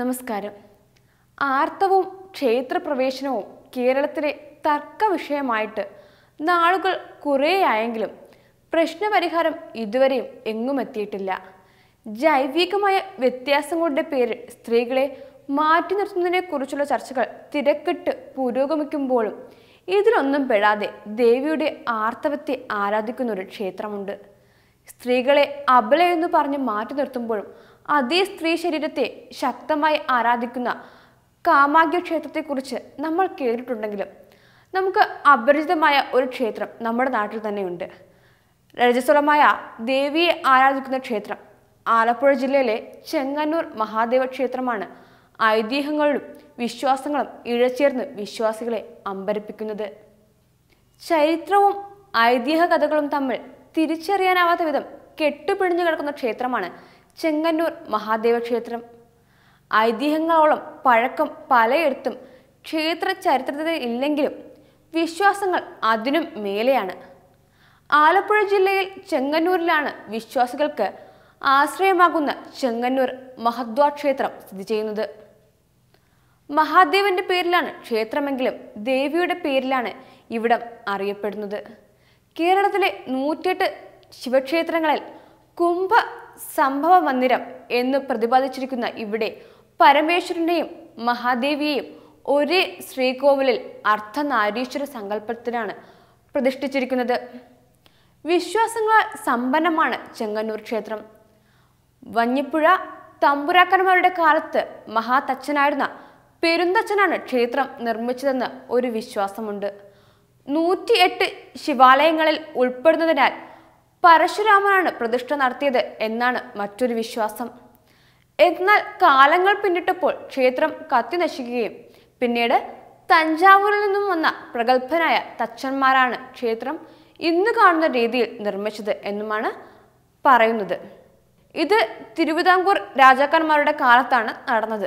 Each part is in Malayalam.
നമസ്കാരം ആർത്തവും ക്ഷേത്രപ്രവേശനവും കേരളത്തിലെ തർക്ക വിഷയമായിട്ട് നാളുകൾ കുറേയായെങ്കിലും പ്രശ്നപരിഹാരം ഇതുവരെയും എങ്ങും എത്തിയിട്ടില്ല ജൈവികമായ വ്യത്യാസങ്ങളുടെ പേരിൽ സ്ത്രീകളെ മാറ്റി നിർത്തുന്നതിനെക്കുറിച്ചുള്ള ചർച്ചകൾ തിരക്കിട്ട് പുരോഗമിക്കുമ്പോഴും ഇതിലൊന്നും പെടാതെ ദേവിയുടെ ആർത്തവത്തെ ആരാധിക്കുന്നൊരു ക്ഷേത്രമുണ്ട് സ്ത്രീകളെ അബലയെന്ന് പറഞ്ഞ് മാറ്റി നിർത്തുമ്പോഴും അതേ സ്ത്രീ ശരീരത്തെ ശക്തമായി ആരാധിക്കുന്ന കാമാഗ്യ ക്ഷേത്രത്തെക്കുറിച്ച് നമ്മൾ കേട്ടിട്ടുണ്ടെങ്കിലും നമുക്ക് അപരിചിതമായ ഒരു ക്ഷേത്രം നമ്മുടെ നാട്ടിൽ തന്നെയുണ്ട് രജസ്വലമായ ദേവിയെ ആരാധിക്കുന്ന ക്ഷേത്രം ആലപ്പുഴ ജില്ലയിലെ ചെങ്ങന്നൂർ മഹാദേവ ക്ഷേത്രമാണ് ഐതിഹ്യങ്ങളിലും വിശ്വാസങ്ങളും ഇഴചേർന്ന് വിശ്വാസികളെ അമ്പരപ്പിക്കുന്നത് ചരിത്രവും ഐതിഹ്യ കഥകളും തമ്മിൽ തിരിച്ചറിയാനാവാത്ത വിധം കെട്ടുപിടിഞ്ഞു കിടക്കുന്ന ക്ഷേത്രമാണ് ചെങ്ങന്നൂർ മഹാദേവ ക്ഷേത്രം ഐതിഹ്യങ്ങളോളം പഴക്കം പലയിടത്തും ക്ഷേത്ര ചരിത്രത്തിൽ ഇല്ലെങ്കിലും വിശ്വാസങ്ങൾ അതിനും മേലെയാണ് ആലപ്പുഴ ജില്ലയിൽ ചെങ്ങന്നൂരിലാണ് വിശ്വാസികൾക്ക് ആശ്രയമാകുന്ന ചെങ്ങന്നൂർ മഹദ്വാ ക്ഷേത്രം സ്ഥിതി ചെയ്യുന്നത് മഹാദേവന്റെ പേരിലാണ് ക്ഷേത്രമെങ്കിലും ദേവിയുടെ പേരിലാണ് ഇവിടം അറിയപ്പെടുന്നത് കേരളത്തിലെ നൂറ്റിയെട്ട് ശിവക്ഷേത്രങ്ങളിൽ കുംഭ സംഭവ മന്ദിരം എന്ന് പ്രതിപാദിച്ചിരിക്കുന്ന ഇവിടെ പരമേശ്വരനെയും മഹാദേവിയെയും ഒരേ ശ്രീകോവിലിൽ അർദ്ധനാരീശ്വര സങ്കല്പത്തിലാണ് പ്രതിഷ്ഠിച്ചിരിക്കുന്നത് വിശ്വാസങ്ങളാൽ സമ്പന്നമാണ് ചെങ്ങന്നൂർ ക്ഷേത്രം വഞ്ഞിപ്പുഴ തമ്പുരാക്കന്മാരുടെ കാലത്ത് മഹാതച്ഛനായിരുന്ന പെരുന്തച്ഛനാണ് ക്ഷേത്രം നിർമ്മിച്ചതെന്ന് ഒരു വിശ്വാസമുണ്ട് നൂറ്റിയെട്ട് ശിവാലയങ്ങളിൽ ഉൾപ്പെടുന്നതിനാൽ പരശുരാമനാണ് പ്രതിഷ്ഠ നടത്തിയത് എന്നാണ് മറ്റൊരു വിശ്വാസം എന്നാൽ കാലങ്ങൾ പിന്നിട്ടപ്പോൾ ക്ഷേത്രം കത്തി നശിക്കുകയും പിന്നീട് തഞ്ചാവൂരിൽ നിന്നും വന്ന പ്രഗത്ഭനായ തച്ചന്മാരാണ് ക്ഷേത്രം ഇന്ന് കാണുന്ന രീതിയിൽ നിർമ്മിച്ചത് എന്നുമാണ് പറയുന്നത് ഇത് തിരുവിതാംകൂർ രാജാക്കന്മാരുടെ കാലത്താണ് നടന്നത്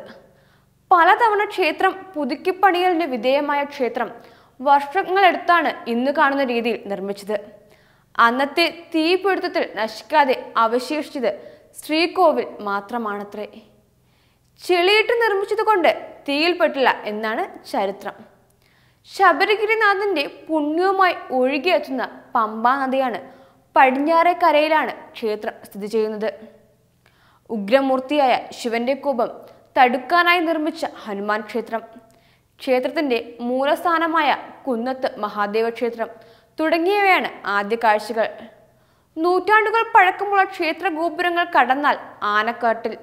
പലതവണ ക്ഷേത്രം പുതുക്കിപ്പണിയലിന് വിധേയമായ ക്ഷേത്രം വർഷങ്ങളെടുത്താണ് ഇന്ന് കാണുന്ന രീതിയിൽ നിർമ്മിച്ചത് അന്നത്തെ തീപിടുത്തത്തിൽ നശിക്കാതെ അവശേഷിച്ചത് ശ്രീകോവിൽ മാത്രമാണത്രേ ചെളിയിട്ട് നിർമ്മിച്ചത് കൊണ്ട് തീയിൽപ്പെട്ടില്ല എന്നാണ് ചരിത്രം ശബരിഗിരിനാഥന്റെ പുണ്യവുമായി ഒഴുകിയെത്തുന്ന പമ്പാ നദിയാണ് പടിഞ്ഞാറേക്കരയിലാണ് കരയിലാണ് ക്ഷേത്രം സ്ഥിതി ചെയ്യുന്നത് ഉഗ്രമൂർത്തിയായ ശിവന്റെ കോപം തടുക്കാനായി നിർമ്മിച്ച ഹനുമാൻ ക്ഷേത്രം ക്ഷേത്രത്തിൻ്റെ മൂലസ്ഥാനമായ കുന്നത്ത് മഹാദേവ ക്ഷേത്രം തുടങ്ങിയവയാണ് ആദ്യ കാഴ്ചകൾ നൂറ്റാണ്ടുകൾ പഴക്കമുള്ള ക്ഷേത്ര ഗോപുരങ്ങൾ കടന്നാൽ ആനക്കാട്ടിൽ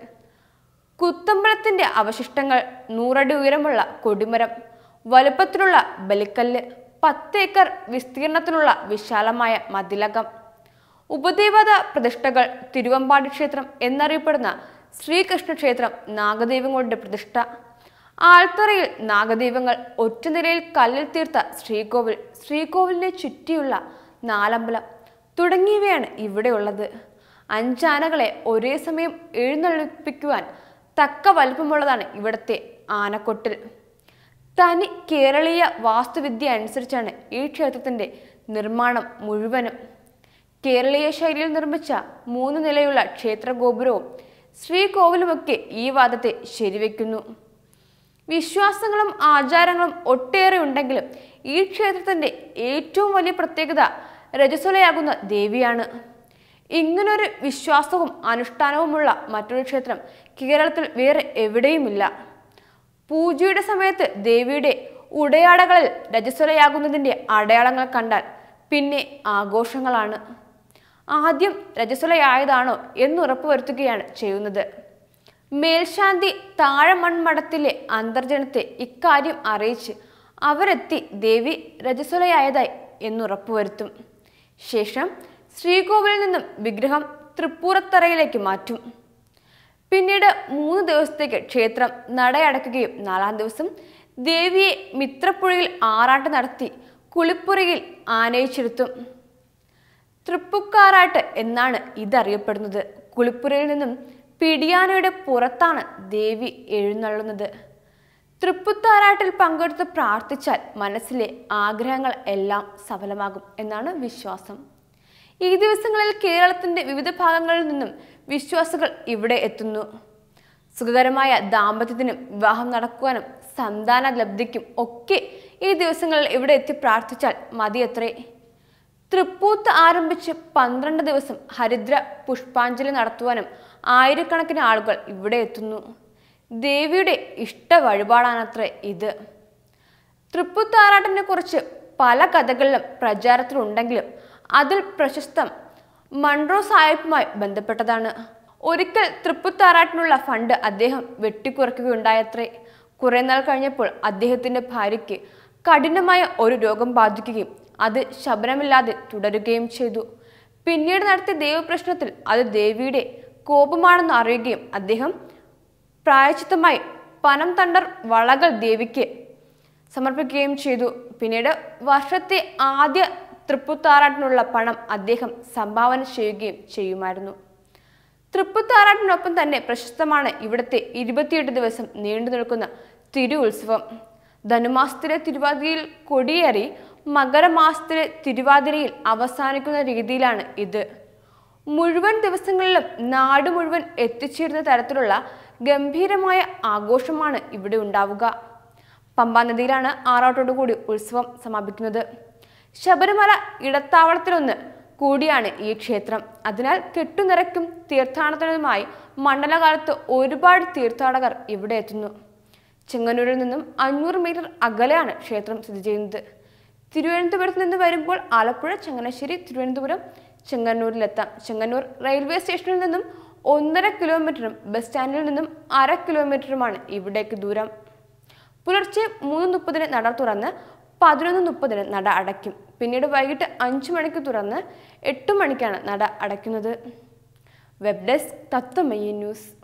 കുത്തമ്പലത്തിന്റെ അവശിഷ്ടങ്ങൾ നൂറടി ഉയരമുള്ള കൊടിമരം വലുപ്പത്തിലുള്ള ബലിക്കല്ല് പത്തേക്കർ വിസ്തീർണത്തിലുള്ള വിശാലമായ മതിലകം ഉപദേവത പ്രതിഷ്ഠകൾ തിരുവമ്പാടി ക്ഷേത്രം എന്നറിയപ്പെടുന്ന ശ്രീകൃഷ്ണ ക്ഷേത്രം പ്രതിഷ്ഠ ആൽത്തറയിൽ നാഗദീപങ്ങൾ ഒറ്റനിലയിൽ കല്ലിൽ തീർത്ത ശ്രീകോവിൽ ശ്രീകോവിലിനെ ചുറ്റിയുള്ള നാലമ്പലം തുടങ്ങിയവയാണ് ഇവിടെയുള്ളത് അഞ്ചാനകളെ ഒരേ സമയം എഴുന്നള്ളിപ്പിക്കുവാൻ തക്ക വലുപ്പമുള്ളതാണ് ഇവിടുത്തെ ആനക്കൊട്ടിൽ തനി കേരളീയ വാസ്തുവിദ്യ അനുസരിച്ചാണ് ഈ ക്ഷേത്രത്തിൻ്റെ നിർമ്മാണം മുഴുവനും കേരളീയ ശൈലിയിൽ നിർമ്മിച്ച മൂന്ന് നിലയുള്ള ക്ഷേത്രഗോപുരവും ശ്രീകോവിലുമൊക്കെ ഈ വാദത്തെ ശരിവെക്കുന്നു വിശ്വാസങ്ങളും ആചാരങ്ങളും ഒട്ടേറെ ഉണ്ടെങ്കിലും ഈ ക്ഷേത്രത്തിൻ്റെ ഏറ്റവും വലിയ പ്രത്യേകത രജസ്വലയാകുന്ന ദേവിയാണ് ഇങ്ങനൊരു വിശ്വാസവും അനുഷ്ഠാനവുമുള്ള മറ്റൊരു ക്ഷേത്രം കേരളത്തിൽ വേറെ എവിടെയുമില്ല പൂജയുടെ സമയത്ത് ദേവിയുടെ ഉടയാടകളിൽ രജസ്വലയാകുന്നതിൻ്റെ അടയാളങ്ങൾ കണ്ടാൽ പിന്നെ ആഘോഷങ്ങളാണ് ആദ്യം രജസ്വലയായതാണോ വരുത്തുകയാണ് ചെയ്യുന്നത് മേൽശാന്തി താഴമൺമടത്തിലെ അന്തർജനത്തെ ഇക്കാര്യം അറിയിച്ച് അവരെത്തി ദേവി രജസ്വലയായതായി എന്നുറപ്പുവരുത്തും ശേഷം ശ്രീകോവിലിൽ നിന്നും വിഗ്രഹം തൃപ്പൂറത്തറയിലേക്ക് മാറ്റും പിന്നീട് മൂന്ന് ദിവസത്തേക്ക് ക്ഷേത്രം നടയടക്കുകയും നാലാം ദിവസം ദേവിയെ മിത്രപ്പുഴയിൽ ആറാട്ട് നടത്തി കുളിപ്പുറയിൽ ആനയിച്ചിരുത്തും തൃപ്പുക്കാറാട്ട് എന്നാണ് ഇതറിയപ്പെടുന്നത് കുളിപ്പുരയിൽ നിന്നും പിടിയാനയുടെ പുറത്താണ് ദേവി എഴുന്നള്ളുന്നത് തൃപ്പുത്താരാട്ടിൽ പങ്കെടുത്ത് പ്രാർത്ഥിച്ചാൽ മനസ്സിലെ ആഗ്രഹങ്ങൾ എല്ലാം സഫലമാകും എന്നാണ് വിശ്വാസം ഈ ദിവസങ്ങളിൽ കേരളത്തിൻ്റെ വിവിധ ഭാഗങ്ങളിൽ നിന്നും വിശ്വാസികൾ ഇവിടെ എത്തുന്നു സുഖകരമായ ദാമ്പത്യത്തിനും വിവാഹം നടക്കുവാനും സന്താന ലബ്ധിക്കും ഒക്കെ ഈ ദിവസങ്ങളിൽ ഇവിടെ എത്തി പ്രാർത്ഥിച്ചാൽ മതിയത്രേ തൃപ്പൂത്ത് ആരംഭിച്ച് പന്ത്രണ്ട് ദിവസം ഹരിദ്ര പുഷ്പാഞ്ജലി നടത്തുവാനും ആയിരക്കണക്കിന് ആളുകൾ ഇവിടെ എത്തുന്നു ദേവിയുടെ ഇഷ്ട വഴിപാടാണത്രേ ഇത് തൃപ്പൂത്താറാട്ടിനെ കുറിച്ച് പല കഥകളിലും പ്രചാരത്തിലുണ്ടെങ്കിലും അതിൽ പ്രശസ്തം മൺറോ സാഹിബുമായി ബന്ധപ്പെട്ടതാണ് ഒരിക്കൽ തൃപ്പൂത്താറാട്ടിനുള്ള ഫണ്ട് അദ്ദേഹം വെട്ടിക്കുറയ്ക്കുകയുണ്ടായത്രേ കുറേ നാൾ കഴിഞ്ഞപ്പോൾ അദ്ദേഹത്തിൻ്റെ ഭാര്യയ്ക്ക് കഠിനമായ ഒരു രോഗം ബാധിക്കുകയും അത് ശബരമില്ലാതെ തുടരുകയും ചെയ്തു പിന്നീട് നടത്തിയ ദൈവപ്രശ്നത്തിൽ അത് ദേവിയുടെ കോപമാണെന്ന് അറിയുകയും അദ്ദേഹം പ്രായച്ചിത്തമായി പനം തണ്ടർ വളകൾ ദേവിക്ക് സമർപ്പിക്കുകയും ചെയ്തു പിന്നീട് വർഷത്തെ ആദ്യ തൃപ്പുത്താറാട്ടിനുള്ള പണം അദ്ദേഹം സംഭാവന ചെയ്യുകയും ചെയ്യുമായിരുന്നു തൃപ്പുത്താറാട്ടിനൊപ്പം തന്നെ പ്രശസ്തമാണ് ഇവിടുത്തെ ഇരുപത്തിയെട്ട് ദിവസം നീണ്ടു നിൽക്കുന്ന തിരു ഉത്സവം ധനുമാസത്തിലെ തിരുവാതിരയിൽ കൊടിയേറി മകരമാസത്തിലെ തിരുവാതിരയിൽ അവസാനിക്കുന്ന രീതിയിലാണ് ഇത് മുഴുവൻ ദിവസങ്ങളിലും നാട് മുഴുവൻ എത്തിച്ചേരുന്ന തരത്തിലുള്ള ഗംഭീരമായ ആഘോഷമാണ് ഇവിടെ ഉണ്ടാവുക പമ്പാ നദിയിലാണ് ആറാട്ടോടുകൂടി ഉത്സവം സമാപിക്കുന്നത് ശബരിമല ഇടത്താവളത്തിലൊന്ന് കൂടിയാണ് ഈ ക്ഷേത്രം അതിനാൽ കെട്ടുനിറയ്ക്കും തീർത്ഥാടനത്തിനുമായി മണ്ഡലകാലത്ത് ഒരുപാട് തീർത്ഥാടകർ ഇവിടെ എത്തുന്നു ചെങ്ങന്നൂരിൽ നിന്നും അഞ്ഞൂറ് മീറ്റർ അകലെയാണ് ക്ഷേത്രം സ്ഥിതി ചെയ്യുന്നത് തിരുവനന്തപുരത്ത് നിന്ന് വരുമ്പോൾ ആലപ്പുഴ ചങ്ങനാശ്ശേരി തിരുവനന്തപുരം ചെങ്ങന്നൂരിലെത്താം ചെങ്ങന്നൂർ റെയിൽവേ സ്റ്റേഷനിൽ നിന്നും ഒന്നര കിലോമീറ്ററും ബസ് സ്റ്റാൻഡിൽ നിന്നും അര കിലോമീറ്ററുമാണ് ഇവിടേക്ക് ദൂരം പുലർച്ചെ മൂന്ന് മുപ്പതിന് നട തുറന്ന് പതിനൊന്ന് മുപ്പതിന് നട അടയ്ക്കും പിന്നീട് വൈകിട്ട് അഞ്ചു മണിക്ക് തുറന്ന് എട്ട് മണിക്കാണ് നട അടയ്ക്കുന്നത് വെബ് ഡെസ്ക് തത്വമയി ന്യൂസ്